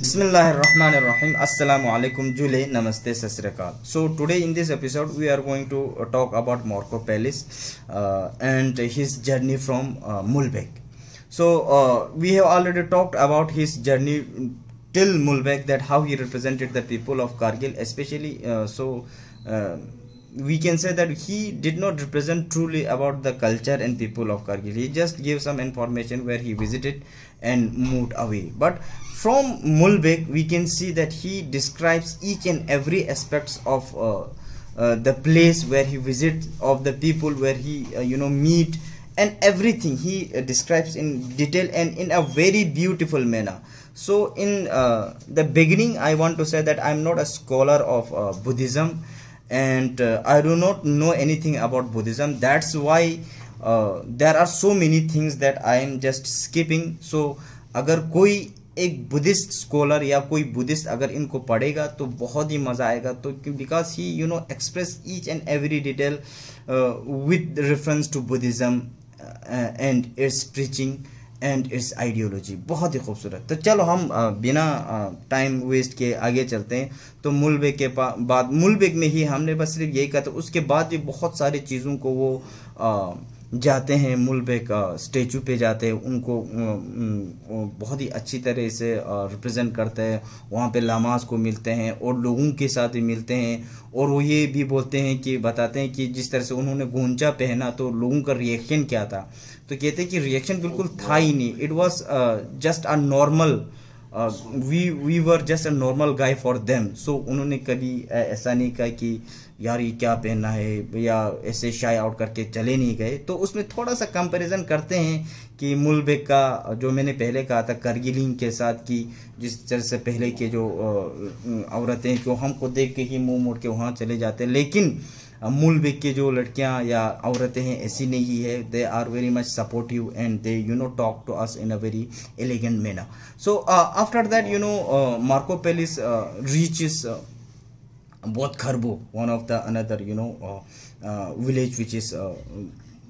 Bismillahirrahmanirrahim. Assalamu alaikum. Jule. Namaste. Sasrakal. So today in this episode we are going to uh, talk about Marco Palace uh, and his journey from uh, Mulbeck. So uh, we have already talked about his journey till Mulbeck that how he represented the people of Kargil especially uh, so uh, we can say that he did not represent truly about the culture and people of Kargil. He just gave some information where he visited and moved away. But from Mulbeck we can see that he describes each and every aspects of uh, uh, the place where he visits of the people where he uh, you know meet and everything he uh, describes in detail and in a very beautiful manner so in uh, the beginning I want to say that I'm not a scholar of uh, Buddhism and I do not know anything about Buddhism that's why there are so many things that I am just skipping so agar कोई एक Buddhist scholar या कोई Buddhist अगर इनको पढ़ेगा तो बहुत ही मज़ा आएगा तो because he you know express each and every detail with reference to Buddhism and its teaching and its ideology बहुत ही खूबसूरत तो चलो हम uh, बिना टाइम uh, वेस्ट के आगे चलते हैं तो मुलबेग के बाद मुलबेग में ही हमने बस सिर्फ यही कहा था उसके बाद भी बहुत सारी चीज़ों को वो uh, जाते हैं मूल का स्टेचू पे जाते हैं उनको बहुत ही अच्छी तरह से रिप्रेजेंट करते हैं वहाँ पे लामाज को मिलते हैं और लोगों के साथ भी मिलते हैं और वो ये भी बोलते हैं कि बताते हैं कि जिस तरह से उन्होंने गूंजा पहना तो लोगों का रिएक्शन क्या था तो कहते हैं कि रिएक्शन बिल्कुल था ही नहीं it was just a normal we we were just a normal guy for them so उन्होंने कभी ऐसा नहीं कहा कि यार ये क्या पहनना है या ऐसे शाई आउट करके चले नहीं गए तो उसमें थोड़ा सा कंपैरिजन करते हैं कि मुलबेक का जो मैंने पहले कहा था करगिलिंग के साथ कि जिस तरह से पहले के जो औरतें हैं जो हमको देख के ही मुंह मोड़ के वहाँ चले जाते हैं लेकिन मूल वेग के जो लड़कियां या औरतें हैं ऐसी नहीं है they are very much supportive and they you know talk to us in a very elegant manner so after that you know Marco Pallis reach is बहुत Kharbu one of the another you know village which is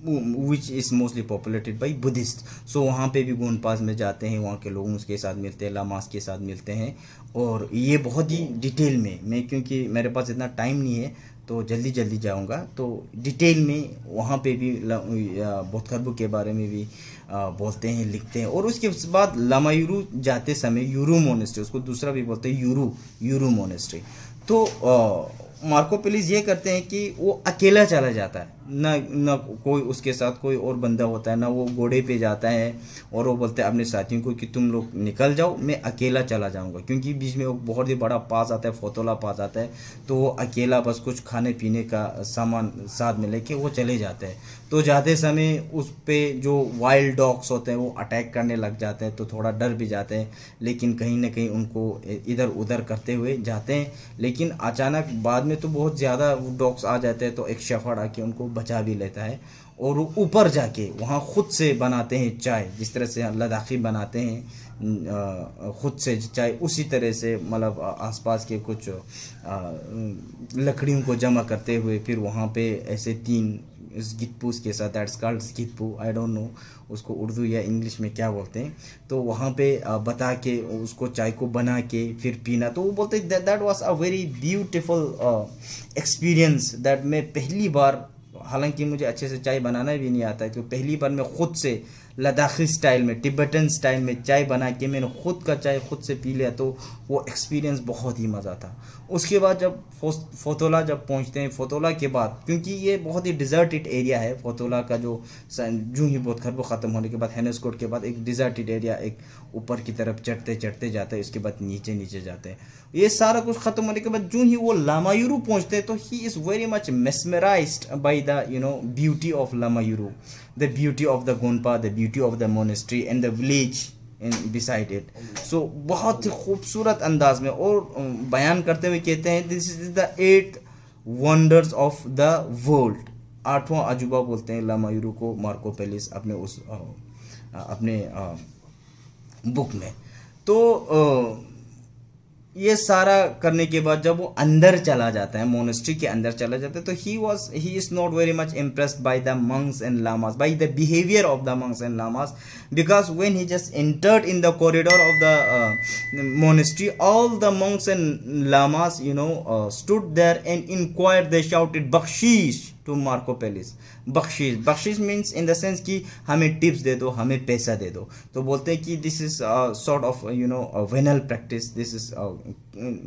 which is mostly populated by Buddhist so वहाँ पर भी गोनपास में जाते हैं वहाँ के लोग उसके साथ मिलते हैं लामास के साथ मिलते हैं और ये बहुत ही डिटेल में मैं क्योंकि मेरे पास इतना टाइम नहीं है तो जल्दी जल्दी जाऊंगा तो डिटेल में वहाँ पे भी बोथकर्ब के बारे में भी बोलते हैं लिखते हैं और उसके बाद लमायूरू जाते समय यूरू मोनेस्ट्री उसको दूसरा भी बोलते हैं यूरू यूरू मोनेस्ट्री तो मार्को ये करते हैं कि वो अकेला चला जाता है ना ना कोई उसके साथ कोई और बंदा होता है ना वो घोड़े पे जाता है और वो बोलते हैं अपने साथियों को कि तुम लोग निकल जाओ मैं अकेला चला जाऊंगा क्योंकि बीच में वो बहुत ही बड़ा पास आता है फोतोला पास आता है तो वो अकेला बस कुछ खाने पीने का सामान साथ में लेके वो चले जाते हैं तो जाते समय उस पर जो वाइल्ड डॉग्स होते हैं वो अटैक करने लग जाते हैं तो थोड़ा डर भी जाते हैं लेकिन कहीं ना कहीं उनको इधर उधर करते हुए जाते हैं लेकिन अचानक बाद में तो बहुत ज़्यादा डॉग्स आ जाते हैं तो एक शफड़ आके उनको बचा भी लेता है और ऊपर जाके वहाँ ख़ुद से बनाते हैं चाय जिस तरह से लद्दाखी बनाते हैं ख़ुद से चाय उसी तरह से मतलब आसपास के कुछ लकड़ियों को जमा करते हुए फिर वहाँ पे ऐसे तीन गितपू के साथ दैट्स कॉल्ड गितपू आई डोंट नो उसको उर्दू या इंग्लिश में क्या बोलते हैं तो वहाँ पे बता के उसको चाय को बना के फिर पीना तो वो बोलते that was a very beautiful experience that मैं पहली बार हालांकि मुझे अच्छे से चाय बनाना भी नहीं आता है तो पहली बार मैं ख़ुद से लद्दाखी स्टाइल में टिबन स्टाइल में चाय बना के मैंने ख़ुद का चाय ख़ुद से पी लिया तो वो एक्सपीरियंस बहुत ही मज़ा था उसके बाद जब फोतोला जब पहुंचते हैं फोतोला के बाद क्योंकि ये बहुत ही डिजर्टेड एरिया है फोतोला का जो जूँ ही बहुत खरबो ख़त्म होने के बाद हैनसकोट के बाद एक डिजर्टेड एरिया एक ऊपर की तरफ चढ़ते चढ़ते जाते हैं इसके बाद नीचे नीचे जाते हैं ये सारा कुछ ख़त्म होने के बाद जूँ ही वो लामायूरू पहुँचते हैं तो he is very much mesmerise by the you know beauty of Lamayuru the beauty of the gonpa the beauty of the monastery and the village decided so बहुत ही खूबसूरत अंदाज में और बयान करते हुए कहते हैं this is the eight wonders of the world आठवां अजूबा बोलते हैं लामायूरू को मार्को पेलिस अपने उस आ, अपने आ, बुक में तो आ, ये सारा करने के बाद जब वो अंदर चला जाता है मोनेस्ट्री के अंदर चला जाता है तो he was he is not very much impress by the monks and lamas by the behaviour of the monks and lamas because when he just entered in the corridor of the monastery all the monks and lamas you know stood there and inquire they shouted बख्शीश to Marco Pallis बख्शीश बख्शीश means in the sense कि हमें tips दे दो हमें पैसा दे दो तो बोलते हैं कि this is sort of you know venal practice this is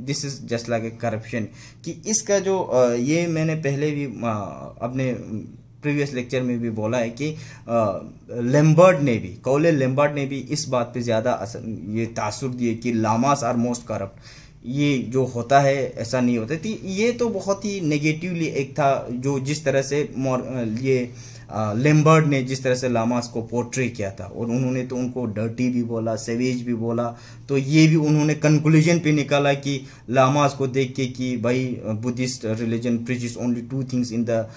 this is just like a corruption कि इसका जो uh, ये मैंने पहले भी uh, अपने प्रीवियस लेक्चर में भी बोला है कि लेम्बर्ड ने भी कौले लेम्बर्ड ने भी इस बात पे ज़्यादा असर ये तासुर दिए कि लामास आर मोस्ट करप्ट ये जो होता है ऐसा नहीं होता तो ये तो बहुत ही नेगेटिवली एक था जो जिस तरह से ये लेम्बर्ड ने जिस तरह से लामास को पोर्ट्रे किया था और उन्होंने तो उनको डर्टी भी बोला सेवेज भी बोला तो ये भी उन्होंने कंक्लूजन पे निकाला कि लामास को देख के कि भाई Buddhist religion preaches only two things in the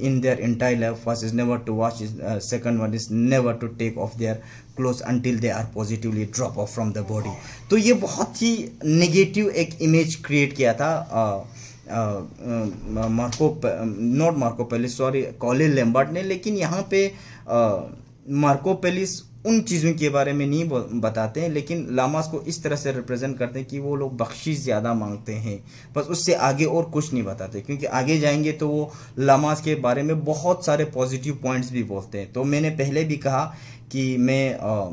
in their entire life first is never to watch is second one is never to take off their clothes until they are positively drop off from the body तो ये बहुत ही negative एक image create किया था uh, Marco not Marco Pallis sorry Colin Lambert ने लेकिन यहाँ पे मार्को पैलिस उन चीज़ों के बारे में नहीं बताते हैं लेकिन लामास को इस तरह से रिप्रेजेंट करते हैं कि वो लोग बख्शिश ज़्यादा मांगते हैं बस उससे आगे और कुछ नहीं बताते क्योंकि आगे जाएंगे तो वो लामास के बारे में बहुत सारे पॉजिटिव पॉइंट्स भी बोलते हैं तो मैंने पहले भी कहा कि मैं आ,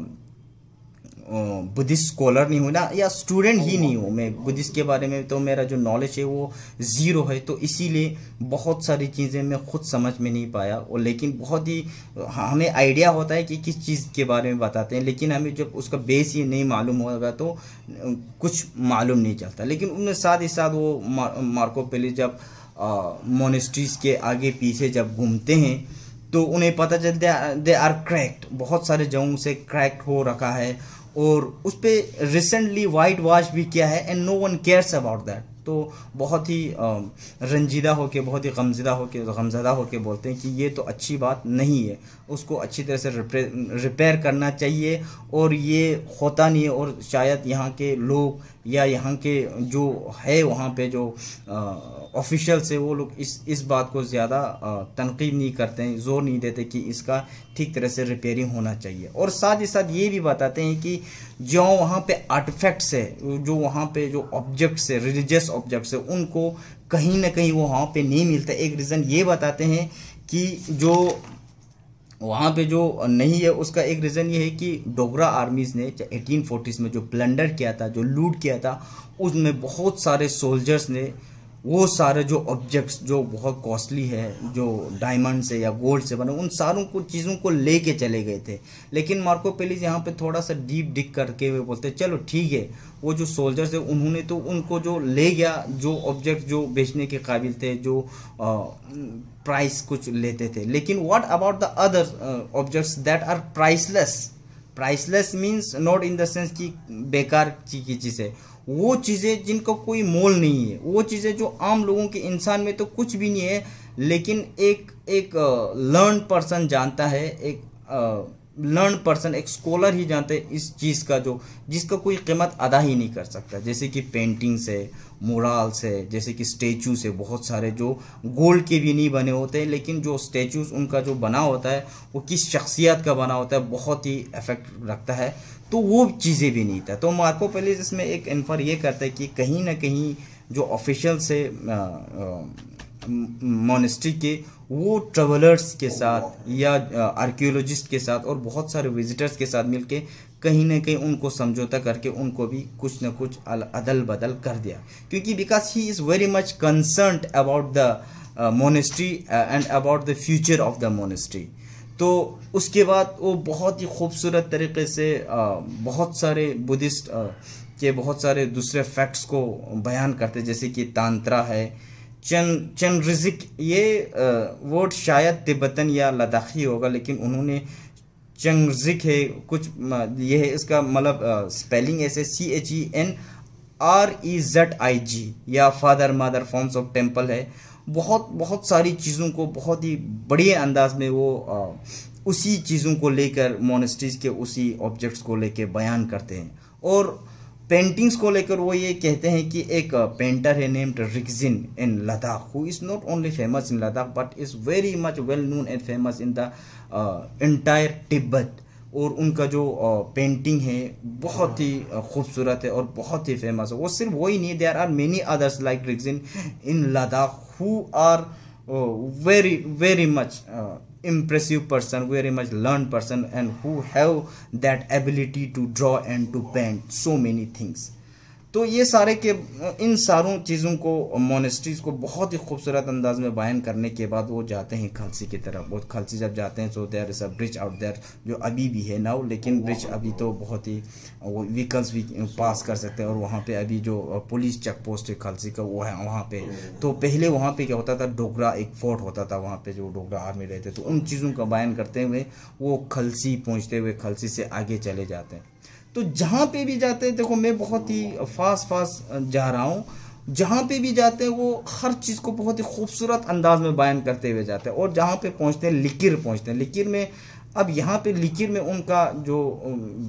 बुद्धिस्ट स्कॉलर नहीं हूँ ना या स्टूडेंट ही oh, नहीं हूँ मैं बुद्धिस्ट के बारे में तो मेरा जो नॉलेज है वो ज़ीरो है तो इसीलिए बहुत सारी चीज़ें मैं खुद समझ में नहीं पाया और लेकिन बहुत ही हमें आइडिया होता है कि किस चीज़ के बारे में बताते हैं लेकिन हमें जब उसका बेस ही नहीं मालूम होगा तो कुछ मालूम नहीं चलता लेकिन उनके साथ ही साथ वो मार्को पहले जब मोनिस्ट्रीज़ के आगे पीछे जब घूमते हैं तो उन्हें पता है दे आर क्रैक्ड बहुत सारे जगहों से क्रैक हो रखा है और उस पर रिसेंटली वाइट वॉश भी किया है and no one cares about that तो बहुत ही रंजीदा होके बहुत ही गमजदा होके गमजदा होके बोलते हैं कि ये तो अच्छी बात नहीं है उसको अच्छी तरह से रिपेयर करना चाहिए और ये होता नहीं है और शायद यहाँ के लोग या यहाँ के जो है वहाँ पे जो ऑफिशल्स है वो लोग इस इस बात को ज़्यादा तनकीद नहीं करते हैं ज़ोर नहीं देते कि इसका ठीक तरह से रिपेयरिंग होना चाहिए और साथ ही साथ ये भी बताते हैं कि जो वहाँ पे आर्टिफैक्ट्स है जो वहाँ पे जो ऑब्जेक्ट्स है रिलीजियस ऑब्जेक्ट्स है उनको कहीं ना कहीं वो वहाँ पर नहीं मिलता एक रीज़न ये बताते हैं कि जो वहाँ पे जो नहीं है उसका एक रीज़न ये है कि डोगरा आर्मीज़ ने एटीन में जो प्लंडर किया था जो लूट किया था उसमें बहुत सारे सोल्जर्स ने वो सारे जो ऑब्जेक्ट्स जो बहुत कॉस्टली है जो डायमंड से या गोल्ड से बने उन सारों को चीज़ों को ले चले गए थे लेकिन मार्को पेलिस यहाँ पे थोड़ा सा डीप डिग करके हुए बोलते चलो ठीक है वो जो सोल्जर्स है उन्होंने तो उनको जो ले गया जो ऑब्जेक्ट जो बेचने के काबिल थे जो प्राइस कुछ लेते थे लेकिन what about the other objects that are priceless priceless means not in the sense कि बेकार की चीज़ है वो चीज़ें जिनका कोई मोल नहीं है वो चीज़ें जो आम लोगों के इंसान में तो कुछ भी नहीं है लेकिन एक एक लर्न पर्सन जानता है एक लर्न पर्सन एक स्कॉलर ही जानते हैं इस चीज़ का जो जिसका कोई कीमत अदा ही नहीं कर सकता जैसे कि पेंटिंग्स है मुराल है जैसे कि स्टेचूस है बहुत सारे जो गोल्ड के भी नहीं बने होते हैं लेकिन जो स्टैचूज उनका जो बना होता है वो किस शख्सियत का बना होता है बहुत ही इफेक्ट रखता है तो वो चीज़ें भी नहीं था तो मार्को पहले इसमें एक इन्फर ये करता है कि कहीं ना कहीं जो ऑफिशियल से मोनिस्ट्री के वो ट्रेवलर्स के साथ या आर्कियोलॉजिस्ट के साथ और बहुत सारे विजिटर्स के साथ मिलके कहीं ना कहीं उनको समझौता करके उनको भी कुछ ना कुछ अदल बदल कर दिया क्योंकि because he is very much concern about the monastery and about the future of the monastery तो उसके बाद वो बहुत ही खूबसूरत तरीके से uh, बहुत सारे बुद्धिस्ट uh, के बहुत सारे दूसरे फैक्ट्स को बयान करते जैसे कि तांत्रा है चन चन रिजिक ये वर्ड uh, शायद तिब्बतन या लद्दाखी होगा लेकिन उन्होंने चंगजिक है कुछ ये है इसका मतलब स्पेलिंग ऐसे C H E N R E Z I G या father mother forms of temple है बहुत बहुत सारी चीज़ों को बहुत ही बड़े अंदाज में वो आ, उसी चीज़ों को लेकर मोनिस्ट्रीज के उसी ऑब्जेक्ट्स को लेकर बयान करते हैं और पेंटिंग्स को लेकर वो ये कहते हैं कि एक पेंटर है named Rigzin in Ladakh who is not only famous in Ladakh but is very much well known and famous in the entire Tibet और उनका जो पेंटिंग है बहुत ही खूबसूरत है और बहुत ही फेमस है वो सिर्फ वही नहीं there are many others like Rigzin in Ladakh who are very very much impressive person very much learned person and who have that ability to draw and to paint so many things तो ये सारे के इन सारों चीज़ों को मोनेस्ट्रीज़ को बहुत ही खूबसूरत अंदाज में बयान करने के बाद वो जाते हैं खलसी की तरफ वो खलसी जब जाते हैं so there is a bridge out there जो अभी भी है नाउ लेकिन ब्रिज अभी तो बहुत ही वो व्हीकल्स भी पास कर सकते हैं और वहाँ पे अभी जो पुलिस चेक पोस्ट है खलसी का वो है वहाँ पे oh. तो पहले वहाँ पे क्या होता था डोगरा एक फोर्ट होता था वहाँ पे जो डोगरा आर्मी रहते तो उन चीज़ों का बयान करते हुए वो खलसी पहुँचते हुए खलसी से आगे चले जाते हैं तो जहाँ पे भी जाते हैं देखो मैं बहुत ही फास्ट फास्ट जा रहा हूँ जहाँ पे भी जाते हैं वो हर चीज़ को बहुत ही खूबसूरत अंदाज में बयान करते हुए जाते हैं और जहाँ पे पहुँचते हैं लिकिर पहुँचते हैं लिकिर में अब यहाँ पे लिकिर में उनका जो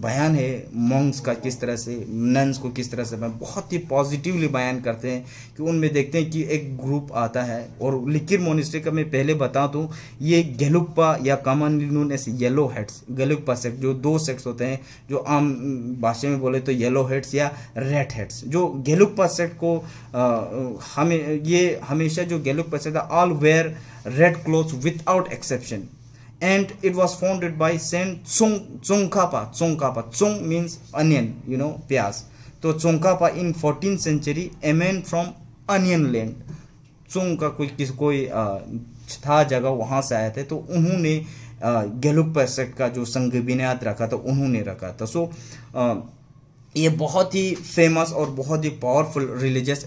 बयान है मॉन्ग्स का किस तरह से नन्स को किस तरह से बहुत ही पॉजिटिवली बयान करते हैं कि उनमें देखते हैं कि एक ग्रुप आता है और लिकिर मोनिस्ट्री का मैं पहले बता दूँ तो ये गेलुप्पा या commonly known as yellow heads Gelugpa sect जो दो सेक्ट्स होते हैं जो आम भाषा में बोले तो येलो हेड्स या रेड हेड्स जो गेलुप्पा सेक्ट को हमें ये हमेशा जो Gelugpa sect all wear red clothes without exception and it was founded by Saint Tsong Tsongkhapa. Tsongkhapa. Tsong means onion, you know, pyaz. तो Tsongkhapa in fourteen century a man from onion land Tsong का कोई किस कोई आ, था जगह वहाँ से आए थे तो उन्होंने गैलुप पैसेट का जो संघ विनयात रखा था उन्होंने रखा था सो so, ये बहुत ही फेमस और बहुत ही पावरफुल रिलीजियस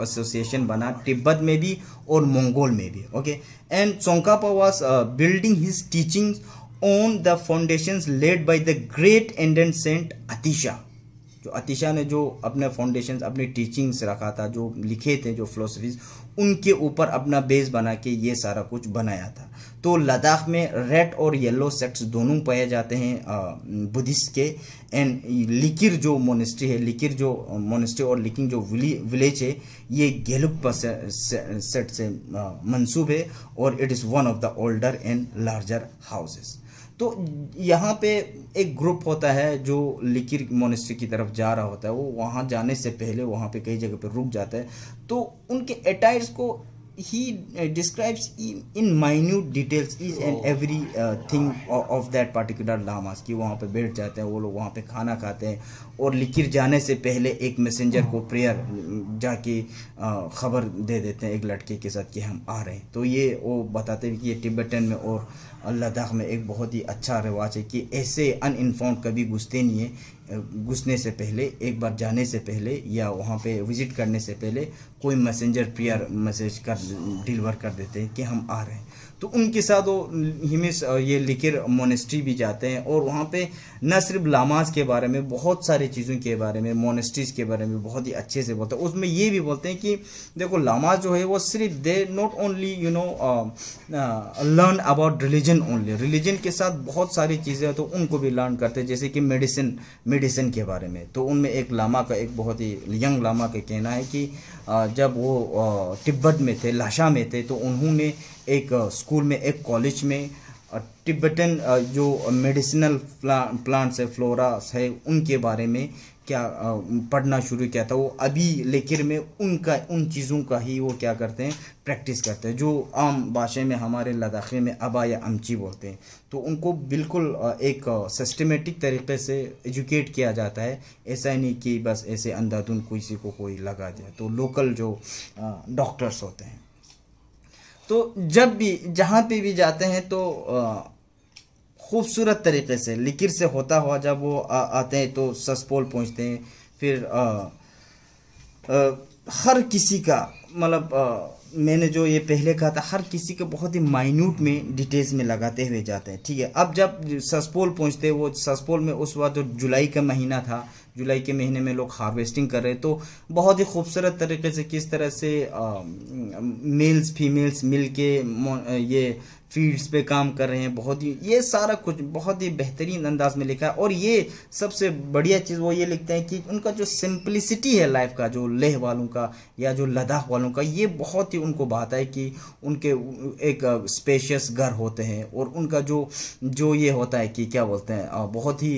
एसोसिएशन बना तिब्बत में भी और मंगोल में भी okay and Tsongkhapa was building his teaching on the foundation laid by the great and saint Atisha जो अतिशा ने जो अपने फाउंडेशन अपने टीचिंग्स रखा था जो लिखे थे जो फिलोसफीज उनके ऊपर अपना बेस बना के ये सारा कुछ बनाया था तो लद्दाख में रेड और येलो सेट्स दोनों पाए जाते हैं बुद्धिस्ट के एंड लिकिर जो मोनिस्ट्री है लिकिर जो मोनिस्ट्री और लिकिंग जो विलेज है ये गेलुप सेट से मंसूब है और it is one of the older and larger houses तो यहाँ पे एक ग्रुप होता है जो लिकिर मोनिस्ट्री की तरफ जा रहा होता है वो वहाँ जाने से पहले वहाँ पे कई जगह पे रुक जाता है तो उनके अटायर्स को he uh, describes in, in minute details each and every uh, thing of, of that particular lamas ki wahan pe baith jate hain wo log wahan pe khana khate hain और लिखिर जाने से पहले एक messenger को prayer जाके ख़बर दे देते हैं एक लड़के के साथ कि हम आ रहे हैं तो ये वो बताते हैं कि ये टिबेटन में और लद्दाख में एक बहुत ही अच्छा रिवाज है कि ऐसे अनइनफॉर्म कभी घुसते नहीं है घुसने से पहले एक बार जाने से पहले या वहाँ पे विज़िट करने से पहले कोई मैसेंजर प्रेयर मैसेज कर डिलीवर कर देते हैं कि हम आ रहे हैं तो उनके साथ वो हिमिस ये लेकर मोनेस्ट्री भी जाते हैं और वहाँ पे न सिर्फ लामाज के बारे में बहुत सारी चीज़ों के बारे में मोनेस्ट्रीज के बारे में बहुत ही अच्छे से बोलते हैं उसमें ये भी बोलते हैं कि देखो लामाज जो है वो सिर्फ they not only you know learn about religion only religion के साथ बहुत सारी चीज़ें तो उनको भी लर्न करते हैं जैसे कि मेडिसिन मेडिसिन के बारे में तो उनमें एक लामा का एक बहुत ही यंग लामा का कहना है कि जब वो तिब्बत में थे लाशा में थे तो उन्होंने एक स्कूल में एक कॉलेज में टिबेटन जो मेडिसिनल प्लांट्स है फ्लोरास है उनके बारे में क्या पढ़ना शुरू किया था वो अभी लेकिन में उनका उन चीज़ों का ही वो क्या करते हैं प्रैक्टिस करते हैं जो आम भाषा में हमारे लद्दाखे में अबा या अमची बोलते हैं तो उनको बिल्कुल एक सिस्टमेटिक तरीके से एजुकेट किया जाता है ऐसा नहीं कि बस ऐसे अंधाधुन किसी को कोई लगा दिया तो लोकल जो डॉक्टर्स होते हैं तो जब भी जहाँ पे भी जाते हैं तो खूबसूरत तरीके से लिकिर से होता हुआ जब वो आ, आते हैं तो ससपोल पहुँचते हैं फिर आ, आ, हर किसी का मतलब मैंने जो ये पहले कहा था हर किसी के बहुत ही माइन्यूट में डिटेल्स में लगाते हुए जाते हैं ठीक है अब जब ससपोल हैं वो ससपोल में उस वक्त जो जुलाई का महीना था जुलाई के महीने में लोग हार्वेस्टिंग कर रहे हैं तो बहुत ही खूबसूरत तरीके से किस तरह से मेल्स फीमेल्स मिल के ये फील्ड्स पे काम कर रहे हैं बहुत ही ये सारा कुछ बहुत ही बेहतरीन अंदाज में लिखा है और ये सबसे बढ़िया चीज़ वो ये लिखते हैं कि उनका जो सिंप्लिसिटी है लाइफ का जो लेह वालों का या जो लद्दाख वालों का ये बहुत ही उनको बात है कि उनके एक स्पेशियस घर होते हैं और उनका जो जो ये होता है कि क्या बोलते हैं बहुत ही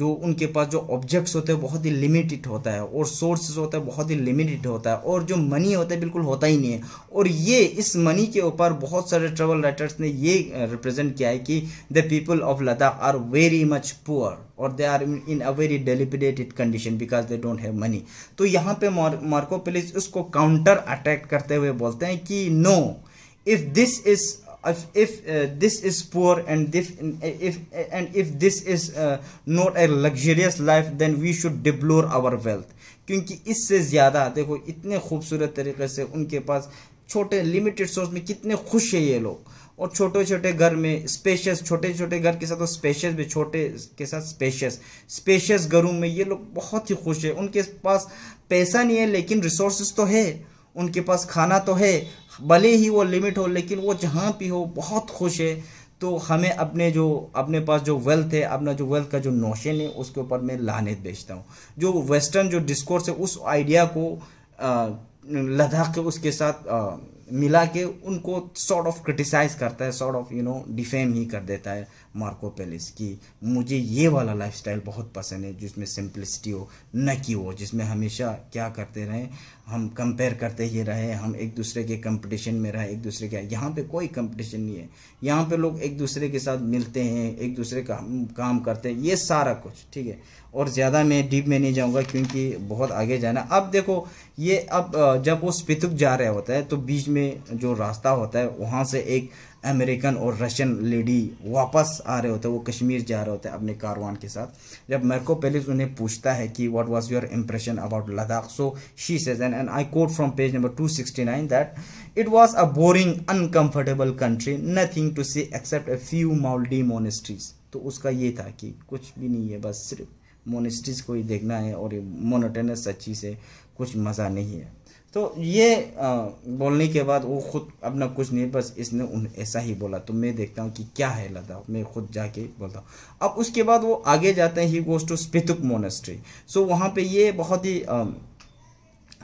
जो उनके पास जो ऑब्जेक्ट्स होते हैं बहुत ही लिमिटेड होता है और सोर्सेज होता है बहुत ही लिमिटेड होता है और जो मनी होता है बिल्कुल होता ही नहीं है और ये इस मनी के ऊपर बहुत सारे ट्रेवल राइटर्स ने ये रिप्रेजेंट किया है कि the people of Ladakh are very much poor और they are in a very dilapidated condition because they don't have money तो यहाँ पे मार्को पेलिस उसको काउंटर अटैक करते हुए बोलते हैं कि no if this is if, if uh, this is poor and if, if and if this is uh, not a luxurious life then we should deplore our wealth क्योंकि इससे ज़्यादा देखो इतने खूबसूरत तरीके से उनके पास छोटे लिमिटेड सोर्स में कितने खुश है ये लोग और छोटे छोटे घर में स्पेशियस छोटे छोटे घर के साथ और स्पेशियस भी छोटे के साथ स्पेशियस स्पेशियस घरों में ये लोग बहुत ही खुश है उनके पास पैसा नहीं है लेकिन रिसोर्सेस तो है उनके पास खाना तो है भले ही वो लिमिट हो लेकिन वो जहाँ भी हो बहुत खुश है तो हमें अपने जो अपने पास जो वेल्थ है अपना जो वेल्थ का जो नोशन है उसके ऊपर मैं लानत बेचता हूँ जो वेस्टर्न जो डिस्कोर्स है उस आइडिया को लद्दाख के उसके साथ आ, मिला के उनको सॉर्ट ऑफ क्रिटिसाइज करता है sort of you know defame ही कर देता है मार्को पैलेस की मुझे ये वाला लाइफस्टाइल बहुत पसंद है जिसमें सिंपलिसिटी हो न कि हो जिसमें हमेशा क्या करते रहें हम कंपेयर करते ही रहे हम एक दूसरे के कंपटीशन में रहे एक दूसरे के यहाँ पे कोई कंपटीशन नहीं है यहाँ पे लोग एक दूसरे के साथ मिलते हैं एक दूसरे का काम करते हैं ये सारा कुछ ठीक है और ज़्यादा मैं डीप में नहीं जाऊँगा क्योंकि बहुत आगे जाना अब देखो ये अब जब वो स्पितुक जा रहा होता है तो बीच में जो रास्ता होता है वहाँ से एक अमेरिकन और रशियन लेडी वापस आ रहे होते हैं वो कश्मीर जा रहे होते हैं अपने कारवान के साथ जब मेरको पेलिस उन्हें पूछता है कि what was your impression about Ladakh so she says and and I quote from page number 269 that it was a boring uncomfortable country nothing to see except a few mouldy monasteries तो उसका ये था कि कुछ भी नहीं है बस सिर्फ मोनिस्ट्रीज को ही देखना है और मोनोटेनस अच्छी से कुछ मज़ा नहीं है तो ये आ, बोलने के बाद वो खुद अपना कुछ नहीं बस इसने उन ऐसा ही बोला तो मैं देखता हूँ कि क्या है लद्दाख मैं खुद जाके बोलता हूँ अब उसके बाद वो आगे जाते हैं he goes to Spituk monastery so वहाँ पे ये बहुत ही आ,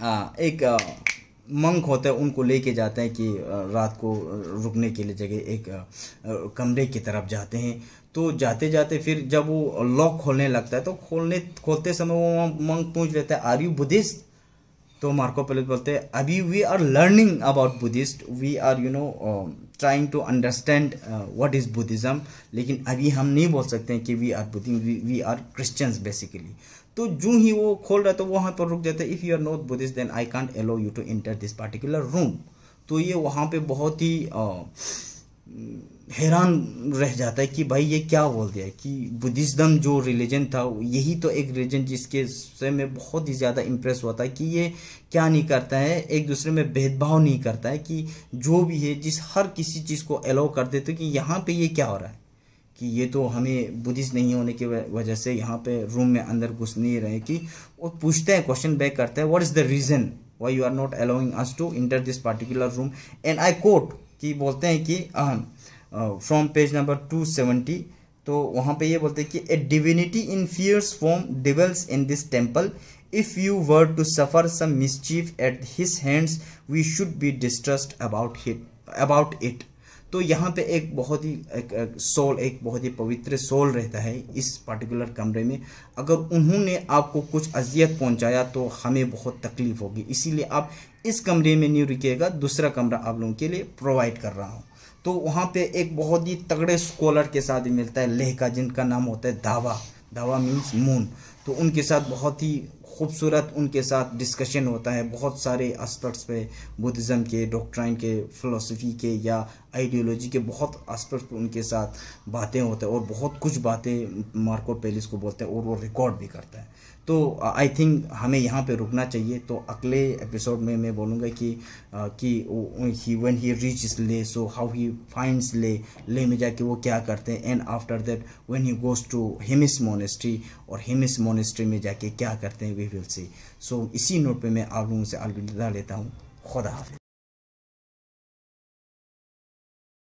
आ, एक मंक होते हैं उनको लेके जाते हैं कि रात को रुकने के लिए जगह एक कमरे की तरफ जाते हैं तो जाते जाते फिर जब वो लॉक खोलने लगता है तो खोलने खोलते समय वो मंक पूछ लेता है आर यू बुद्धिस्ट तो मार्को पहले बोलते हैं अभी we are learning about Buddhist we are you know trying to understand what is Buddhism लेकिन अभी हम नहीं बोल सकते हैं कि we are Buddhist we are Christians basically तो जो ही वो खोल रहा है तो वहाँ पर रुक जाता है if you are not Buddhist then I can't allow you to enter this particular room तो ये वहाँ पे बहुत ही uh, हैरान रह जाता है कि भाई ये क्या बोल दिया कि बुद्धिज़्म जो रिलीजन था यही तो एक रिलीजन जिसके से मैं बहुत ही ज़्यादा इम्प्रेस हुआ था कि ये क्या नहीं करता है एक दूसरे में भेदभाव नहीं करता है कि जो भी है जिस हर किसी चीज़ को अलाउ कर देते कि यहाँ पे ये क्या हो रहा है कि ये तो हमें बुद्धिस्ट नहीं होने की वजह से यहाँ पे रूम में अंदर घुस नहीं रहे कि वो पूछते हैं क्वेश्चन बैक करते हैं what is the reason why you are not allowing us to enter this particular room and I quote कि बोलते हैं कि from page number two seventy तो वहाँ पे ये बोलते हैं कि a divinity in fierce form dwells in this temple if you were to suffer some mischief at his hands we should be distrust about hit about it तो यहाँ पे एक बहुत ही एक, एक सोल एक बहुत ही पवित्र सोल रहता है इस पर्टिकुलर कमरे में अगर उन्होंने आपको कुछ अजियत पहुँचाया तो हमें बहुत तकलीफ होगी इसीलिए आप इस कमरे में नहीं रुकेगा दूसरा कमरा आप लोगों के लिए प्रोवाइड कर रहा हूँ तो वहाँ पे एक बहुत ही तगड़े स्कॉलर के साथ मिलता है लेह का जिनका नाम होता है धावा धावा मीन्स मून तो उनके साथ बहुत ही खूबसूरत उनके साथ डिस्कशन होता है बहुत सारे एस्पेक्ट्स पे बुद्धिज़्म के डॉक्ट्राइन के फ़िलोसफी के या आइडियोलॉजी के बहुत एस्पेक्ट्स पे उनके साथ बातें होते हैं और बहुत कुछ बातें मार्को पेलिस को बोलते हैं और वो रिकॉर्ड भी करता है तो आई uh, थिंक हमें यहाँ पे रुकना चाहिए तो अगले एपिसोड में मैं बोलूँगा कि आ, uh, कि ही वन ही रीच ले सो हाउ ही फाइंड्स ले ले में जाके वो क्या करते हैं and after that when he goes to Hemis monastery और हेमिस मोनेस्ट्री में जाके क्या करते हैं वी विल सी सो इसी नोट पे मैं आप लोगों से अलविदा लेता हूँ खुदा हाफि